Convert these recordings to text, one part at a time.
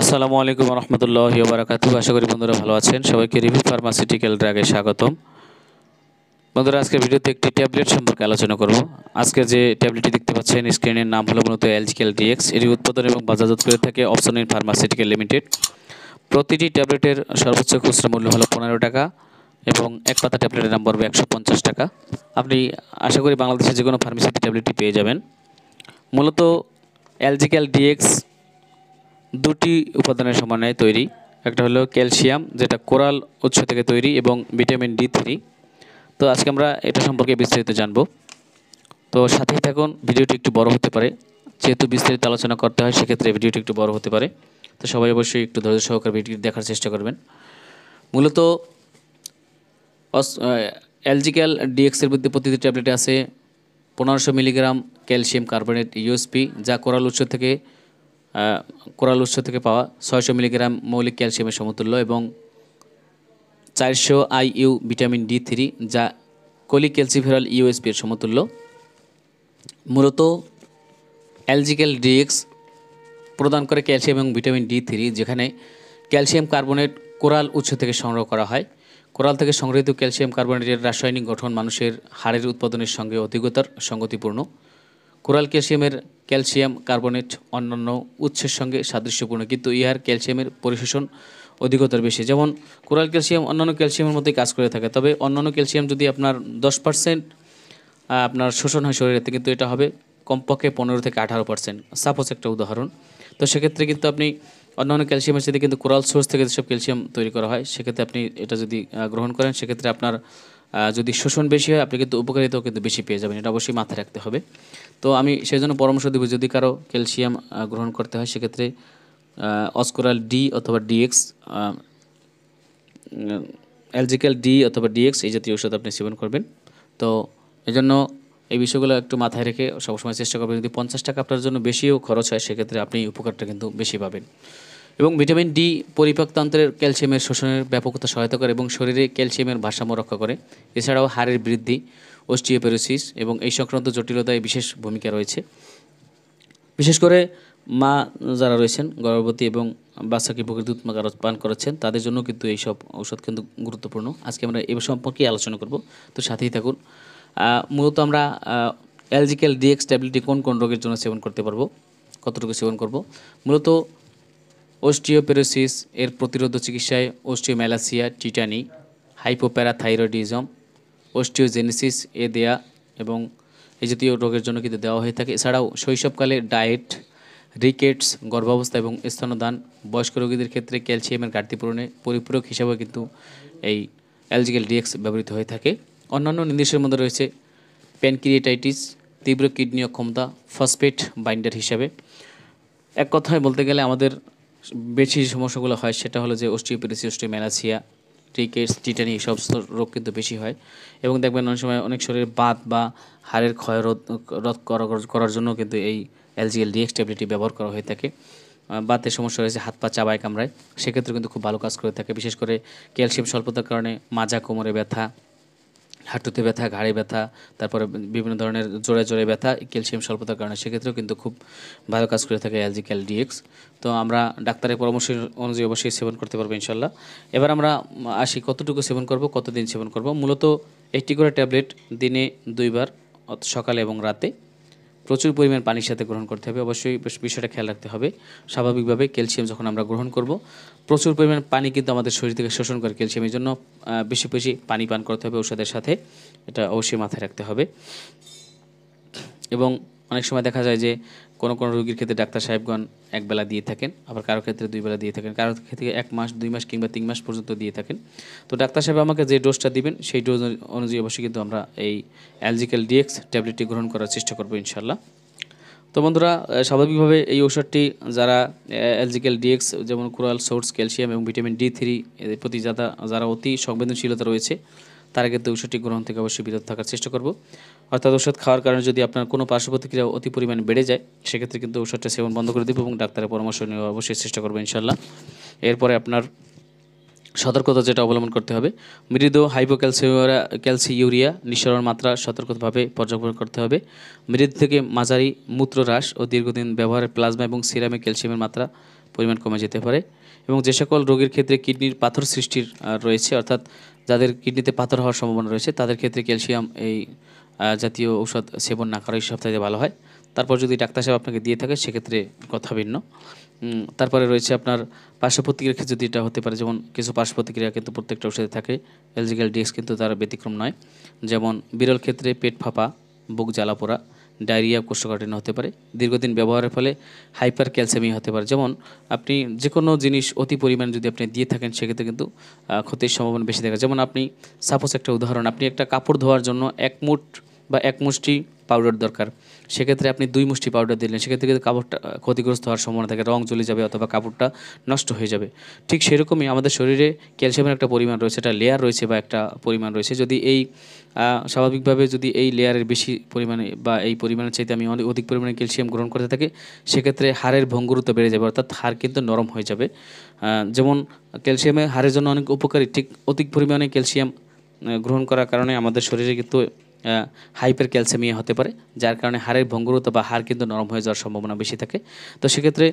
আসসালামু আলাইকুম রহমতুল্লাহ বারাকাতু আশা করি বন্ধুরা ভালো আছেন সবাইকে রিভিউ ফার্মাসিউটিক্যাল ড্রাগে স্বাগতম বন্ধুরা আজকে ভিডিওতে একটি ট্যাবলেট সম্পর্কে আলোচনা করব আজকে যে ট্যাবলেটটি দেখতে পাচ্ছেন স্ক্রিনের নাম হলো মূলত এলজিক্যাল ডিএক্স এটি উৎপাদন এবং বাজারজাত করে থাকে অপশন ইন ফার্মাসিউটিক্যাল লিমিটেড প্রতিটি ট্যাবলেটের সর্বোচ্চ খুচরা মূল্য হলো পনেরো টাকা এবং এক পাতা ট্যাবলেটের নাম পড়বে একশো পঞ্চাশ টাকা আপনি আশা করি বাংলাদেশের যে কোনো ফার্মেসিতে ট্যাবলেটটি পেয়ে যাবেন মূলত এলজিক্যাল ডিএক্স দুটি উপাদানের সমন্বয়ে তৈরি একটা হলো ক্যালসিয়াম যেটা কোরাল উৎস থেকে তৈরি এবং ভিটামিন ডি থ্রি তো আজকে আমরা এটা সম্পর্কে বিস্তারিত জানব তো সাথেই থাকুন ভিডিওটি একটু বড় হতে পারে যেহেতু বিস্তারিত আলোচনা করতে হয় সেক্ষেত্রে ভিডিওটি একটু বড় হতে পারে তো সবাই অবশ্যই একটু ধৈর্য সহকারে ভিডিওটি দেখার চেষ্টা করবেন মূলত অ্যালজিক্যাল ডিএক্সের মধ্যে প্রতিটি ট্যাবলেটে আছে পনেরোশো মিলিগ্রাম ক্যালসিয়াম কার্বনেট ইউএসপি যা কোরাল উৎস থেকে কোরাল উৎস থেকে পাওয়া ছয়শো মিলিগ্রাম মৌলিক ক্যালসিয়ামের সমতুল্য এবং চারশো I U vitamin D three যা কোলিক্যালসিফেরাল ইউএসপি এর সমতুল্য মূলত অ্যালজিক্যাল ডিএক্স প্রদান করে ক্যালসিয়াম এবং ভিটামিন ডি থ্রি যেখানে ক্যালসিয়াম কার্বনেট কোরাল উৎস থেকে সংগ্রহ করা হয় কোরাল থেকে সংগৃহীত ক্যালসিয়াম কার্বনেটের রাসায়নিক গঠন মানুষের হাড়ের উৎপাদনের সঙ্গে অধিকতর সঙ্গতিপূর্ণ কোরাল ক্যালসিয়ামের ক্যালসিয়াম কার্বনেট অন্যান্য উৎসের সঙ্গে সাদৃশ্যপূর্ণ কিন্তু ইহার ক্যালসিয়ামের পরিশোষণ অধিকতর বেশি যেমন কোরাল ক্যালসিয়াম অন্যান্য ক্যালসিয়ামের মধ্যে কাজ করে থাকে তবে অন্যান্য ক্যালসিয়াম যদি আপনার দশ পার্সেন্ট আপনার শোষণ হয় শরীরেতে কিন্তু এটা হবে কমপক্ষে পনেরো থেকে আঠারো পার্সেন্ট সাপোজ একটা উদাহরণ তো সেক্ষেত্রে কিন্তু আপনি অন্যান্য ক্যালসিয়ামের সাথে কিন্তু কোরাল সোর্স থেকে যেসব ক্যালসিয়াম তৈরি করা হয় সেক্ষেত্রে আপনি এটা যদি গ্রহণ করেন সেক্ষেত্রে আপনার যদি শোষণ বেশি হয় আপনি কিন্তু উপকারিতাও কিন্তু বেশি পেয়ে যাবেন এটা অবশ্যই মাথায় রাখতে হবে তো আমি সেই জন্য পরামর্শ দেবো যদি কারো ক্যালসিয়াম গ্রহণ করতে হয় সেক্ষেত্রে অস্কোরাল ডি অথবা ডিএক্স অ্যালজিক্যাল ডি অথবা ডিএক্স এই জাতীয় ওষুধ আপনি সেবন করবেন তো এই জন্য এই বিষয়গুলো একটু মাথায় রেখে সবসময় চেষ্টা করবেন যদি পঞ্চাশ টাকা আপনার জন্য বেশিও খরচ হয় সেক্ষেত্রে আপনি উপকারটা কিন্তু বেশি পাবেন এবং ভিটামিন ডি পরিপাকতন্ত্রের ক্যালসিয়ামের শোষণের ব্যাপকতা সহায়তা করে এবং শরীরে ক্যালসিয়ামের ভারসাম্য রক্ষা করে এছাড়াও হাড়ের বৃদ্ধি ওস্টিওপেরোসিস এবং এই সংক্রান্ত জটিলতায় বিশেষ ভূমিকা রয়েছে বিশেষ করে মা যারা রয়েছেন গর্ভবতী এবং বাচ্চাকে বুকের দুধ মাকার পান করাচ্ছেন তাদের জন্য কিন্তু এইসব ঔষধ কিন্তু গুরুত্বপূর্ণ আজকে আমরা এ সম্পর্কে আলোচনা করব তো সাথেই থাকুন মূলত আমরা অ্যালজিক্যাল ডিএক্স ট্যাবলেটটি কোন কোন রোগের জন্য সেবন করতে পারবো কতটুকু সেবন করব মূলত ওস্টিওপেরোসিস এর প্রতিরোধ চিকিৎসায় ওস্টিওম্যালাসিয়া টিটানি হাইপোপ্যারাথাইরয়েডিজম অস্টিওজেনেসিস এ দেয়া এবং এই জাতীয় রোগের জন্য কিন্তু দেওয়া হয়ে থাকে এছাড়াও শৈশবকালে ডায়েট রিকেটস গর্ভাবস্থা এবং স্তনদান বয়স্ক রোগীদের ক্ষেত্রে ক্যালসিয়ামের ঘাটতি পূরণে পরিপূরক হিসাবে কিন্তু এই অ্যালজিক্যাল ডিএক্স ব্যবহৃত হয়ে থাকে অন্যান্য নির্দেশের মধ্যে রয়েছে প্যানক্রিয়েটাইটিস তীব্র কিডনি অক্ষমতা ফসফেট বাইন্ডার হিসাবে এক কথায় বলতে গেলে আমাদের বেশি সমস্যাগুলো হয় সেটা হলো যে অস্টিওপেরিসি অস্টিওম্যালাসিয়া ক্রিকেটস টিটানি এসব রোগ কিন্তু বেশি হয় এবং দেখবেন অনেক সময় অনেক শরীরে বাত বা হাড়ের ক্ষয় রোধ রোধ করার জন্য কিন্তু এই এলজিএল ডিএক্স ট্যাবলেটটি ব্যবহার করা হয়ে থাকে বাতের সমস্যা রয়েছে হাত পা চাবায় কামড়ায় সেক্ষেত্রে কিন্তু খুব ভালো কাজ করে থাকে বিশেষ করে ক্যালসিয়াম স্বল্পতার কারণে মাজা কোমরে ব্যথা হাঁটুতে ব্যথা ঘাড়ে ব্যথা তারপরে বিভিন্ন ধরনের জোরে জোরে ব্যথা ক্যালসিয়াম স্বল্পতার কারণে সেক্ষেত্রেও কিন্তু খুব ভালো কাজ করে থাকে অ্যালজি ক্যাল ডিএক্স তো আমরা ডাক্তারের পরামর্শ অনুযায়ী অবশ্যই সেবন করতে পারবো ইনশাল্লাহ এবার আমরা আসি কতটুকু সেবন করব কতদিন সেবন করব মূলত একটি করে ট্যাবলেট দিনে দুইবার সকালে এবং রাতে প্রচুর পরিমাণ পানির সাথে গ্রহণ করতে হবে অবশ্যই বিষয়টা খেয়াল রাখতে হবে স্বাভাবিকভাবে ক্যালসিয়াম যখন আমরা গ্রহণ করব প্রচুর পরিমাণ পানি কিন্তু আমাদের শরীর থেকে শোষণ করে ক্যালসিয়াম এই জন্য বেশি বেশি পানি পান করতে হবে ওষুধের সাথে এটা অবশ্যই মাথায় রাখতে হবে এবং অনেক সময় দেখা যায় যে কোনো কোনো রোগীর ক্ষেত্রে ডাক্তার সাহেবগণ একবেলা দিয়ে থাকেন আবার কারো ক্ষেত্রে দুই বেলা দিয়ে থাকেন কারো ক্ষেত্রে এক মাস দুই মাস কিংবা তিন মাস পর্যন্ত দিয়ে থাকেন তো ডাক্তার সাহেব আমাকে যে ডোজটা দিবেন সেই ডোজ অনুযায়ী অবশ্যই কিন্তু আমরা এই অ্যালজিক্যাল ডিএক্স ট্যাবলেটটি গ্রহণ করার চেষ্টা করবো ইনশাল্লাহ তো বন্ধুরা স্বাভাবিকভাবে এই ঔষধটি যারা অ্যালজিক্যাল ডিএক্স যেমন কুরাল সোর্স ক্যালসিয়াম এবং ভিটামিন ডি থ্রি প্রতি যারা যারা অতি সংবেদনশীলতা রয়েছে তার আগে ঔষধটি গ্রহণ থেকে অবশ্যই বিরত থাকার চেষ্টা করব অর্থাৎ ঔষধ খাওয়ার কারণে যদি আপনার কোনো পার্শ্ব প্রতিক্রিয়া অতি পরিমাণ বেড়ে যায় সেক্ষেত্রে কিন্তু ঔষধটা সেবন বন্ধ করে দেবো এবং ডাক্তারের পরামর্শ নেওয়া অবশ্যই চেষ্টা করবো ইনশাল্লাহ এরপরে আপনার সতর্কতা যেটা অবলম্বন করতে হবে মৃদ হাইপোক্যালসিউরা ক্যালসি ইউরিয়া নিঃসরণ মাত্রা সতর্কভাবে পর্যবেক্ষণ করতে হবে মৃদু থেকে মাঝারি মূত্র হ্রাস ও দীর্ঘদিন ব্যবহারের প্লাজমা এবং সিরামে ক্যালসিয়ামের মাত্রা পরিমাণ কমে যেতে পারে এবং যে সকল রোগীর ক্ষেত্রে কিডনির পাথর সৃষ্টির রয়েছে অর্থাৎ যাদের কিডনিতে পাথর হওয়ার সম্ভাবনা রয়েছে তাদের ক্ষেত্রে ক্যালসিয়াম এই জাতীয় ঔষধ সেবন না করাই সপ্তাহে ভালো হয় তারপর যদি ডাক্তার সাহেব আপনাকে দিয়ে থাকে সেক্ষেত্রে কথা ভিন্ন তারপরে রয়েছে আপনার পার্শ্ব প্রতিক্রিয়ার ক্ষেত্রে এটা হতে পারে যেমন কিছু পার্শ্বপ্রতিক্রিয়া প্রতিক্রিয়া কিন্তু প্রত্যেকটা ওষুধে থাকে এলজিক্যাল ডিস্ক কিন্তু তার ব্যতিক্রম নয় যেমন বিরল ক্ষেত্রে পেট ফাঁপা বুক জ্বালা পোড়া ডায়রিয়া কোষ্ঠকাঠিন্য হতে পারে দীর্ঘদিন ব্যবহারের ফলে হাইপার ক্যালসিয়ামি হতে পারে যেমন আপনি যে কোনো জিনিস অতি পরিমাণে যদি আপনি দিয়ে থাকেন সেক্ষেত্রে কিন্তু ক্ষতির সম্ভাবনা বেশি থাকে যেমন আপনি সাপোজ একটা উদাহরণ আপনি একটা কাপড় ধোয়ার জন্য এক মুঠ বা এক মুষ্টি পাউডার দরকার সেক্ষেত্রে আপনি দুই মুষ্টি পাউডার দিলেন সেক্ষেত্রে কিন্তু কাপড়টা ক্ষতিগ্রস্ত হওয়ার সম্ভাবনা থাকে রং চলে যাবে অথবা কাপড়টা নষ্ট হয়ে যাবে ঠিক সেরকমই আমাদের শরীরে ক্যালসিয়ামের একটা পরিমাণ রয়েছে একটা লেয়ার রয়েছে বা একটা পরিমাণ রয়েছে যদি এই স্বাভাবিকভাবে যদি এই লেয়ারের বেশি পরিমাণে বা এই পরিমাণের চাইতে আমি অনেক অধিক পরিমাণে ক্যালসিয়াম গ্রহণ করতে থাকি সেক্ষেত্রে হাড়ের ভঙ্গুরুত্ব বেড়ে যাবে অর্থাৎ হাড় কিন্তু নরম হয়ে যাবে যেমন ক্যালসিয়ামে হাড়ের জন্য অনেক উপকারী ঠিক অধিক পরিমাণে ক্যালসিয়াম গ্রহণ করার কারণে আমাদের শরীরে কিন্তু হাইপার ক্যালসিয়ামিয়া হতে পারে যার কারণে হাড়ের ভঙ্গুরতা বা হাড় কিন্তু নরম হয়ে যাওয়ার সম্ভাবনা বেশি থাকে তো সেক্ষেত্রে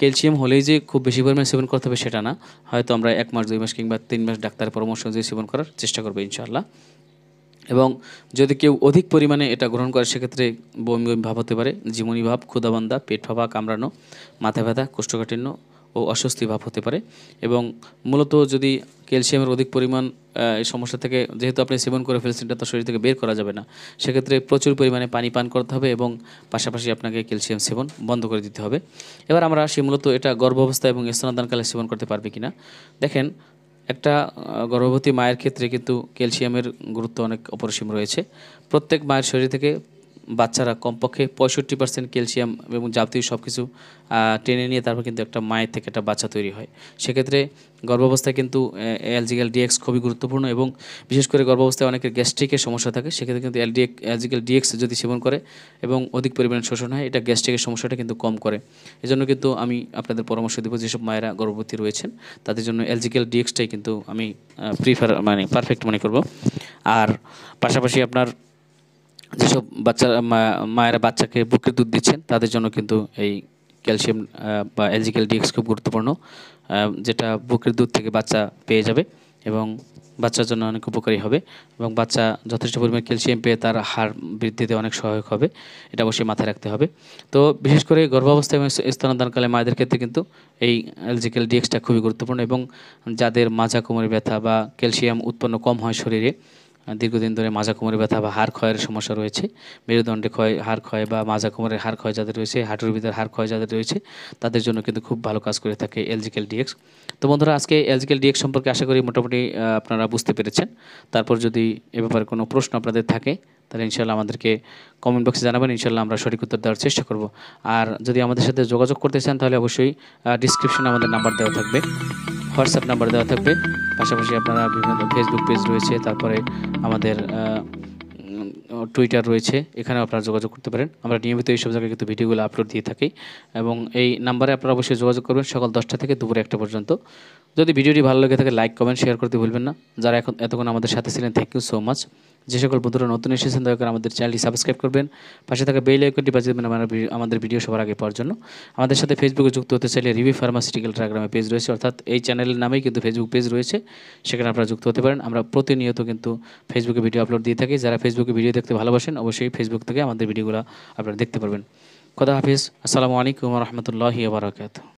ক্যালসিয়াম হলেই যে খুব বেশি পরিমাণে সেবন করতে হবে সেটা না হয়তো আমরা এক মাস দুই মাস কিংবা তিন মাস ডাক্তারের পরামর্শ অনুযায়ী সেবন করার চেষ্টা করবো ইনশাআল্লাহ এবং যদি কেউ অধিক পরিমাণে এটা গ্রহণ করে সেক্ষেত্রে বমি বমি ভাব হতে পারে জীবনী ভাব ক্ষুদাবান্ধা পেট ফাঁপা কামড়ানো মাথা ব্যথা কোষ্ঠকাঠিন্য ও অস্বস্তি ভাব হতে পারে এবং মূলত যদি ক্যালসিয়ামের অধিক পরিমাণ এই সমস্যা থেকে যেহেতু আপনি সেবন করে ফেলছেন এটা তো শরীর থেকে বের করা যাবে না সেক্ষেত্রে প্রচুর পরিমাণে পানি পান করতে হবে এবং পাশাপাশি আপনাকে ক্যালসিয়াম সেবন বন্ধ করে দিতে হবে এবার আমরা আসি মূলত এটা গর্ভাবস্থা এবং স্তনাদানকালে সেবন করতে পারবে কিনা দেখেন একটা গর্ভবতী মায়ের ক্ষেত্রে কিন্তু ক্যালসিয়ামের গুরুত্ব অনেক অপরিসীম রয়েছে প্রত্যেক মায়ের শরীর থেকে বাচ্চারা কমপক্ষে পঁয়ষট্টি পার্সেন্ট ক্যালসিয়াম এবং যাবতীয় সব কিছু টেনে নিয়ে তারপর কিন্তু একটা মায়ের থেকে একটা বাচ্চা তৈরি হয় সেক্ষেত্রে গর্ভাবস্থায় কিন্তু এলজিক্যাল ডিএক্স খুবই গুরুত্বপূর্ণ এবং বিশেষ করে গর্ভাবস্থায় অনেকের গ্যাস্ট্রিকের সমস্যা থাকে সেক্ষেত্রে কিন্তু এলডিএক এলজিক্যাল ডিএক্স যদি সেবন করে এবং অধিক পরিমাণে শোষণ হয় এটা গ্যাস্ট্রিকের সমস্যাটা কিন্তু কম করে এজন্য কিন্তু আমি আপনাদের পরামর্শ দেবো যেসব মায়েরা গর্ভবতী রয়েছেন তাদের জন্য এলজিক্যাল ডিএক্সটাই কিন্তু আমি প্রিফার মানে পারফেক্ট মনে করব আর পাশাপাশি আপনার যেসব বাচ্চা মায়েরা বাচ্চাকে বুকের দুধ দিচ্ছেন তাদের জন্য কিন্তু এই ক্যালসিয়াম বা এলজিক্যাল ডিএক্স খুব গুরুত্বপূর্ণ যেটা বুকের দুধ থেকে বাচ্চা পেয়ে যাবে এবং বাচ্চার জন্য অনেক উপকারী হবে এবং বাচ্চা যথেষ্ট পরিমাণে ক্যালসিয়াম পেয়ে তার হার বৃদ্ধিতে অনেক সহায়ক হবে এটা অবশ্যই মাথায় রাখতে হবে তো বিশেষ করে গর্ভাবস্থা এবং স্তনদানকালে মায়েদের ক্ষেত্রে কিন্তু এই এলজিক্যাল ডিএক্সটা খুবই গুরুত্বপূর্ণ এবং যাদের মাজা কোমরের ব্যথা বা ক্যালসিয়াম উৎপন্ন কম হয় শরীরে দীর্ঘদিন ধরে মাজা কোমরের ব্যথা বা হাড় ক্ষয়ের সমস্যা রয়েছে মেরুদণ্ডে ক্ষয় হাড় ক্ষয় বা মাজা কোমরের হাড় ক্ষয় যাদের রয়েছে হাঁটুর ভিতরে হাড় ক্ষয় যাদের রয়েছে তাদের জন্য কিন্তু খুব ভালো কাজ করে থাকে এলজিকেল ডিএক্স তো বন্ধুরা আজকে এলজিকেল ডিএক্স সম্পর্কে আশা করি মোটামুটি আপনারা বুঝতে পেরেছেন তারপর যদি এ ব্যাপারে কোনো প্রশ্ন আপনাদের থাকে তাহলে ইনশাল্লাহ আমাদেরকে কমেন্ট বক্সে জানাবেন ইনশাল্লাহ আমরা সঠিক উত্তর দেওয়ার চেষ্টা করব আর যদি আমাদের সাথে যোগাযোগ করতে চান তাহলে অবশ্যই ডিসক্রিপশনে আমাদের নাম্বার দেওয়া থাকবে হোয়াটসঅ্যাপ নাম্বার দেওয়া থাকবে পাশাপাশি আপনারা বিভিন্ন ফেসবুক পেজ রয়েছে তারপরে আমাদের টুইটার রয়েছে এখানেও আপনারা যোগাযোগ করতে পারেন আমরা নিয়মিত এইসব জায়গায় কিন্তু ভিডিওগুলো আপলোড দিয়ে থাকি এবং এই নাম্বারে আপনারা অবশ্যই যোগাযোগ করবেন সকাল দশটা থেকে দুপুর একটা পর্যন্ত যদি ভিডিওটি ভালো লেগে থাকে লাইক কমেন্ট শেয়ার করতে ভুলবেন না যারা এখন এতক্ষণ আমাদের সাথে ছিলেন থ্যাংক ইউ সো মাচ যে সকল বন্ধুরা নতুন এসেছেন দয়া করে আমাদের চ্যানেলটি সাবস্ক্রাইব করবেন পাশে থাকা বেল আইকনটি বাজিয়ে দেবেন আমাদের ভিডিও সবার আগে পাওয়ার জন্য আমাদের সাথে ফেসবুকে যুক্ত হতে চাইলে রিভি ফার্মাসিউটিক্যাল ট্রাগ্রামে পেজ রয়েছে অর্থাৎ এই চ্যানেলের নামেই কিন্তু ফেসবুক পেজ রয়েছে সেখানে আপনারা যুক্ত হতে পারেন আমরা প্রতিনিয়ত কিন্তু ফেসবুকে ভিডিও আপলোড দিয়ে থাকি যারা ফেসবুকে ভিডিও দেখতে ভালোবাসেন অবশ্যই ফেসবুক থেকে আমাদের ভিডিওগুলো আপনারা দেখতে পারবেন খোদা হাফিজ আসসালামু আলাইকুম রহমতুল্লাহি বারকাত